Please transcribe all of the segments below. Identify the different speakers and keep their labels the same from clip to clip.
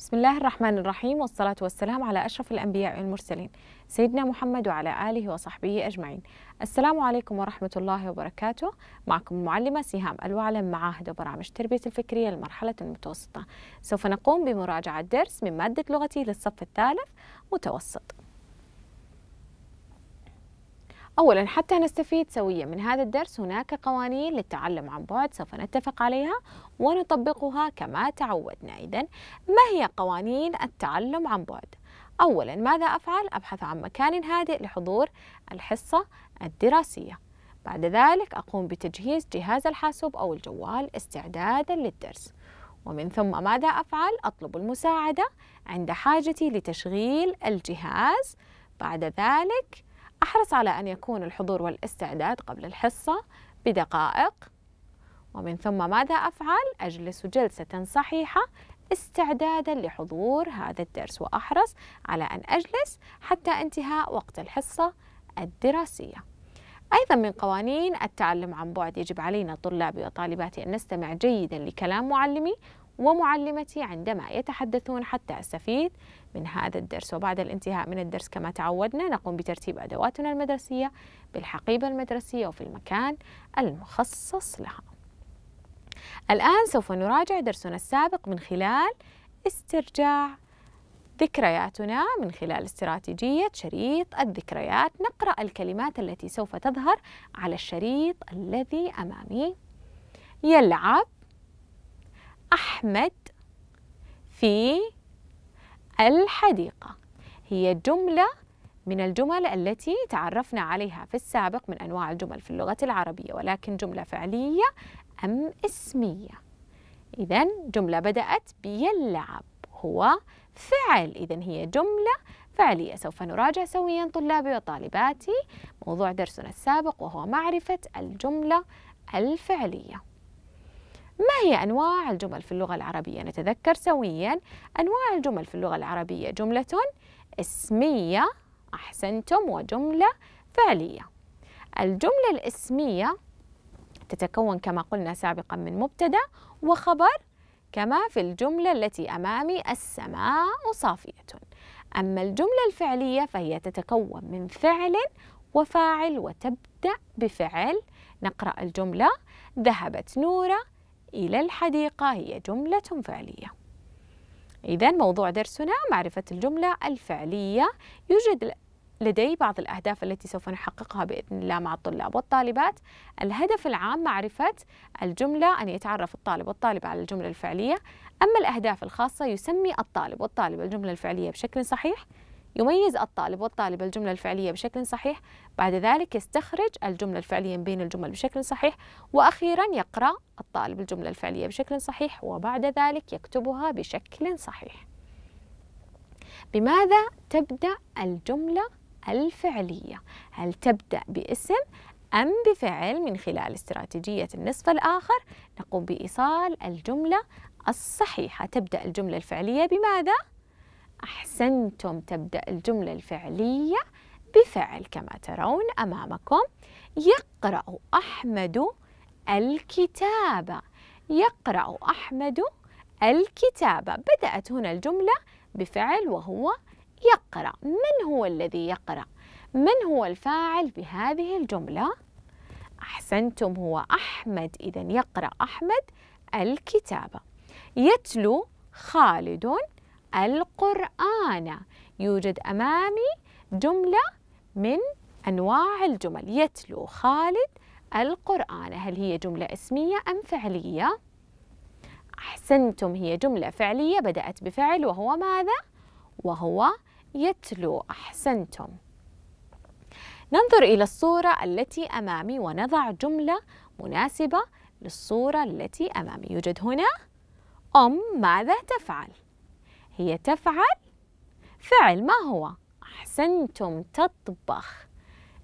Speaker 1: بسم الله الرحمن الرحيم والصلاة والسلام على أشرف الأنبياء والمرسلين سيدنا محمد وعلى آله وصحبه أجمعين السلام عليكم ورحمة الله وبركاته معكم المعلمة سهام الوعلم معاهد وبرامج تربية الفكرية المرحلة المتوسطة سوف نقوم بمراجعة درس من مادة لغتي للصف الثالث متوسط أولا حتى نستفيد سويا من هذا الدرس هناك قوانين للتعلم عن بعد سوف نتفق عليها ونطبقها كما تعودنا إذا ما هي قوانين التعلم عن بعد؟ أولا ماذا أفعل؟ أبحث عن مكان هادئ لحضور الحصة الدراسية بعد ذلك أقوم بتجهيز جهاز الحاسوب أو الجوال استعدادا للدرس ومن ثم ماذا أفعل؟ أطلب المساعدة عند حاجتي لتشغيل الجهاز بعد ذلك أحرص على أن يكون الحضور والاستعداد قبل الحصة بدقائق ومن ثم ماذا أفعل؟ أجلس جلسة صحيحة استعدادا لحضور هذا الدرس وأحرص على أن أجلس حتى انتهاء وقت الحصة الدراسية أيضا من قوانين التعلم عن بعد يجب علينا طلابي وطالباتي أن نستمع جيدا لكلام معلمي ومعلمتي عندما يتحدثون حتى أستفيد من هذا الدرس وبعد الانتهاء من الدرس كما تعودنا نقوم بترتيب أدواتنا المدرسية بالحقيبة المدرسية وفي المكان المخصص لها الآن سوف نراجع درسنا السابق من خلال استرجاع ذكرياتنا من خلال استراتيجية شريط الذكريات نقرأ الكلمات التي سوف تظهر على الشريط الذي أمامي يلعب أحمد في الحديقة هي جملة من الجمل التي تعرفنا عليها في السابق من أنواع الجمل في اللغة العربية ولكن جملة فعلية أم اسمية إذا جملة بدأت بيلعب هو فعل إذا هي جملة فعلية سوف نراجع سويا طلابي وطالباتي موضوع درسنا السابق وهو معرفة الجملة الفعلية ما هي أنواع الجمل في اللغة العربية؟ نتذكر سويا أنواع الجمل في اللغة العربية جملة اسمية أحسنتم وجملة فعلية الجملة الاسمية تتكون كما قلنا سابقا من مبتدأ وخبر كما في الجملة التي أمامي السماء صافية أما الجملة الفعلية فهي تتكون من فعل وفاعل وتبدأ بفعل نقرأ الجملة ذهبت نورة إلى الحديقة هي جملة فعلية إذا موضوع درسنا معرفة الجملة الفعلية يوجد لدي بعض الأهداف التي سوف نحققها بإذن الله مع الطلاب والطالبات الهدف العام معرفة الجملة أن يتعرف الطالب والطالبة على الجملة الفعلية أما الأهداف الخاصة يسمي الطالب والطالبة الجملة الفعلية بشكل صحيح يميز الطالب والطالبة الجملة الفعلية بشكل صحيح بعد ذلك يستخرج الجملة الفعلية من بين الجمل بشكل صحيح وأخيرا يقرأ الطالب الجملة الفعلية بشكل صحيح وبعد ذلك يكتبها بشكل صحيح بماذا تبدأ الجملة الفعلية؟ هل تبدأ باسم أم بفعل من خلال استراتيجية النصف الآخر نقوم بإيصال الجملة الصحيحة تبدأ الجملة الفعلية بماذا؟ أحسنتم تبدأ الجملة الفعلية بفعل كما ترون أمامكم يقرأ أحمد الكتاب يقرأ أحمد الكتاب بدأت هنا الجملة بفعل وهو يقرأ من هو الذي يقرأ؟ من هو الفاعل في هذه الجملة؟ أحسنتم هو أحمد إذا يقرأ أحمد الكتاب يتلو خالد القرآن يوجد أمامي جملة من أنواع الجمل يتلو خالد القرآن هل هي جملة اسمية أم فعلية؟ أحسنتم هي جملة فعلية بدأت بفعل وهو ماذا؟ وهو يتلو أحسنتم ننظر إلى الصورة التي أمامي ونضع جملة مناسبة للصورة التي أمامي يوجد هنا أم ماذا تفعل؟ هي تفعل فعل ما هو أحسنتم تطبخ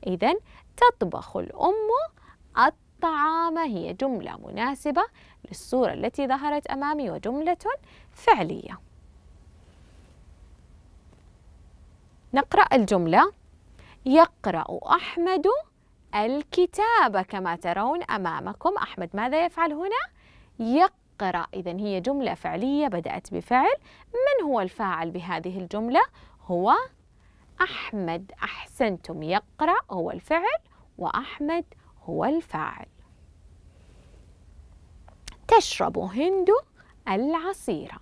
Speaker 1: إذا تطبخ الأم الطعام هي جملة مناسبة للصورة التي ظهرت أمامي وجملة فعلية نقرأ الجملة يقرأ أحمد الكتاب كما ترون أمامكم أحمد ماذا يفعل هنا؟ يقرأ قرأ إذا هي جملة فعلية بدأت بفعل من هو الفاعل بهذه الجملة؟ هو أحمد أحسنتم يقرأ هو الفعل وأحمد هو الفاعل تشرب هند العصيرة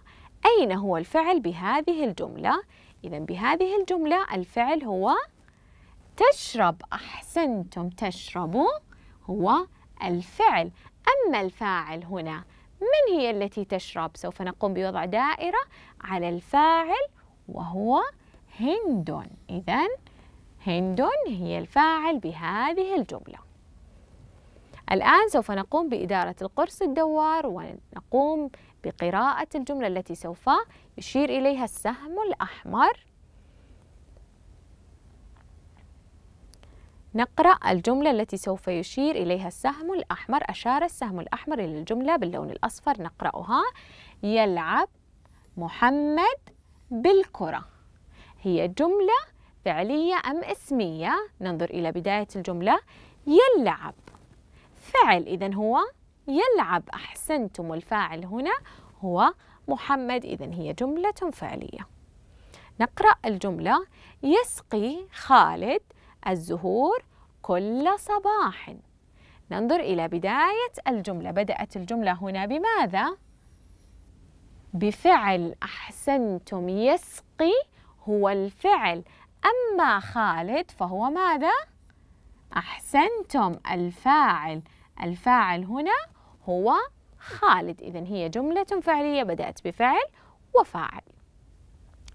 Speaker 1: أين هو الفعل بهذه الجملة؟ إذا بهذه الجملة الفعل هو تشرب أحسنتم تشرب هو الفعل أما الفاعل هنا من هي التي تشرب؟ سوف نقوم بوضع دائرة على الفاعل وهو هند إذا هند هي الفاعل بهذه الجملة الآن سوف نقوم بإدارة القرص الدوار ونقوم بقراءة الجملة التي سوف يشير إليها السهم الأحمر نقرأ الجملة التي سوف يشير إليها السهم الأحمر أشار السهم الأحمر إلى الجملة باللون الأصفر نقرأها يلعب محمد بالكرة هي جملة فعلية أم اسمية ننظر إلى بداية الجملة يلعب فعل إذا هو يلعب أحسنتم الفاعل هنا هو محمد إذا هي جملة فعلية نقرأ الجملة يسقي خالد الزهور كل صباح ننظر إلى بداية الجملة بدأت الجملة هنا بماذا؟ بفعل أحسنتم يسقي هو الفعل أما خالد فهو ماذا؟ أحسنتم الفاعل الفاعل هنا هو خالد إذا هي جملة فعلية بدأت بفعل وفاعل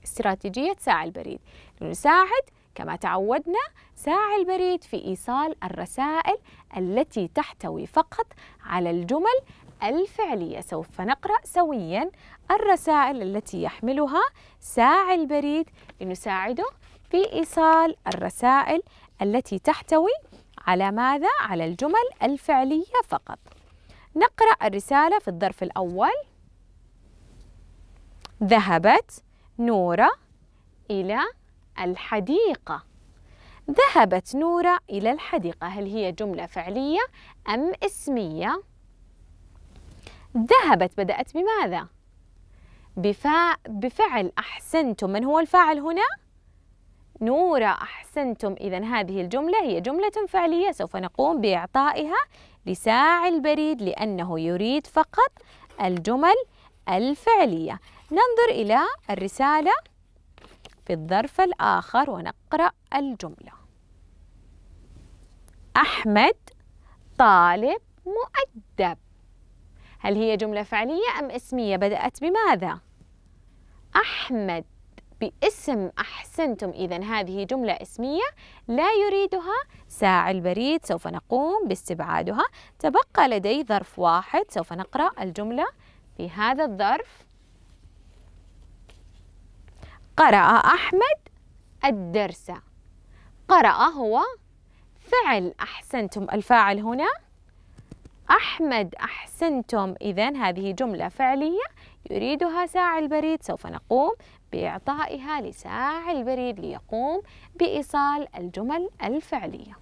Speaker 1: استراتيجية ساعة البريد لنساعد كما تعودنا ساعي البريد في إيصال الرسائل التي تحتوي فقط على الجمل الفعلية سوف نقرأ سويا الرسائل التي يحملها ساعي البريد لنساعده في إيصال الرسائل التي تحتوي على ماذا؟ على الجمل الفعلية فقط نقرأ الرسالة في الظرف الأول ذهبت نورة إلى الحديقة ذهبت نورة إلى الحديقة هل هي جملة فعلية أم اسمية؟ ذهبت بدأت بماذا؟ بفا... بفعل أحسنتم من هو الفاعل هنا؟ نورة أحسنتم إذا هذه الجملة هي جملة فعلية سوف نقوم بإعطائها لساعي البريد لأنه يريد فقط الجمل الفعلية ننظر إلى الرسالة في الظرف الآخر ونقرأ الجملة أحمد طالب مؤدب هل هي جملة فعلية أم اسمية بدأت بماذا؟ أحمد باسم أحسنتم إذا هذه جملة اسمية لا يريدها ساع البريد سوف نقوم باستبعادها تبقى لدي ظرف واحد سوف نقرأ الجملة في هذا الظرف قرأ أحمد الدرس قرأ هو فعل أحسنتم الفاعل هنا أحمد أحسنتم إذا هذه جملة فعلية يريدها ساعي البريد سوف نقوم بإعطائها لساعي البريد ليقوم بإيصال الجمل الفعلية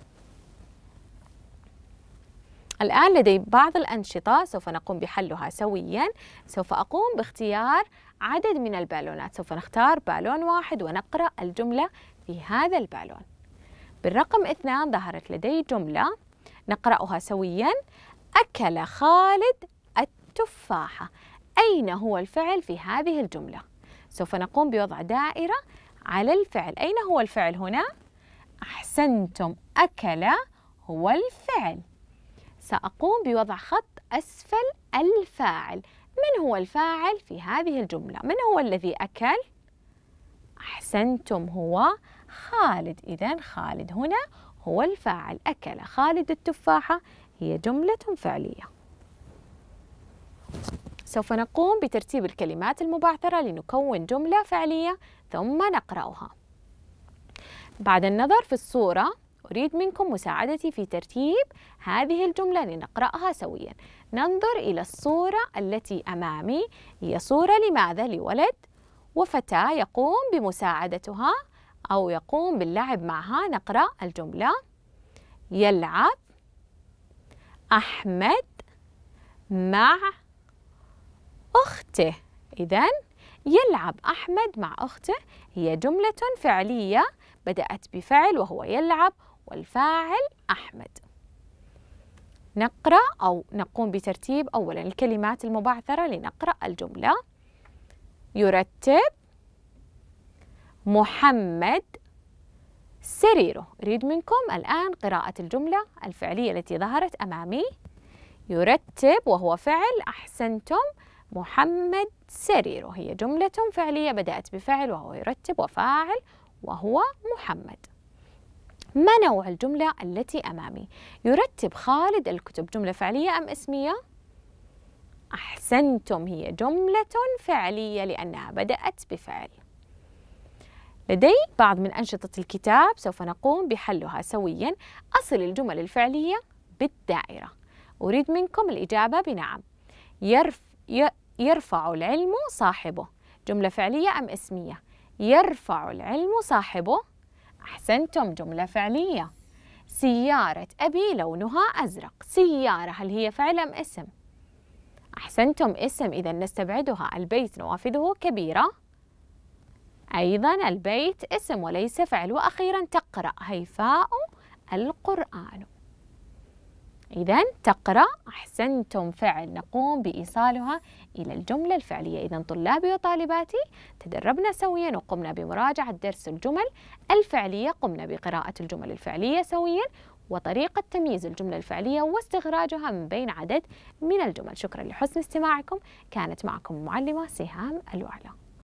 Speaker 1: الآن لدي بعض الأنشطة سوف نقوم بحلها سويا سوف أقوم باختيار عدد من البالونات سوف نختار بالون واحد ونقرأ الجملة في هذا البالون بالرقم اثنان ظهرت لدي جملة نقرأها سويا أكل خالد التفاحة أين هو الفعل في هذه الجملة؟ سوف نقوم بوضع دائرة على الفعل أين هو الفعل هنا؟ أحسنتم أكل هو الفعل سأقوم بوضع خط أسفل الفاعل من هو الفاعل في هذه الجملة؟ من هو الذي أكل؟ أحسنتم هو خالد إذا خالد هنا هو الفاعل أكل خالد التفاحة هي جملة فعلية سوف نقوم بترتيب الكلمات المبعثرة لنكون جملة فعلية ثم نقرأها بعد النظر في الصورة أريد منكم مساعدتي في ترتيب هذه الجملة لنقرأها سويا ننظر إلى الصورة التي أمامي هي صورة لماذا لولد وفتاة يقوم بمساعدتها أو يقوم باللعب معها نقرأ الجملة يلعب أحمد مع أخته إذا يلعب أحمد مع أخته هي جملة فعلية بدأت بفعل وهو يلعب والفاعل أحمد نقرأ أو نقوم بترتيب أولا الكلمات المبعثرة لنقرأ الجملة يرتب محمد سريره أريد منكم الآن قراءة الجملة الفعلية التي ظهرت أمامي يرتب وهو فعل أحسنتم محمد سريره هي جملة فعلية بدأت بفعل وهو يرتب وفاعل وهو محمد ما نوع الجملة التي أمامي؟ يرتب خالد الكتب جملة فعلية أم اسمية؟ أحسنتم هي جملة فعلية لأنها بدأت بفعل لدي بعض من أنشطة الكتاب سوف نقوم بحلها سويا أصل الجمل الفعلية بالدائرة أريد منكم الإجابة بنعم يرف يرفع العلم صاحبه جملة فعلية أم اسمية؟ يرفع العلم صاحبه أحسنتم جملة فعلية سيارة أبي لونها أزرق سيارة هل هي فعل أم اسم؟ أحسنتم اسم إذا نستبعدها البيت نوافذه كبيرة أيضا البيت اسم وليس فعل وأخيرا تقرأ هيفاء القرآن إذا تقرأ أحسنتم فعل نقوم بإيصالها إلى الجملة الفعلية إذا طلابي وطالباتي تدربنا سويا وقمنا بمراجعة درس الجمل الفعلية قمنا بقراءة الجمل الفعلية سويا وطريقة تمييز الجملة الفعلية واستخراجها من بين عدد من الجمل شكرا لحسن استماعكم كانت معكم المعلمة سهام الوعلى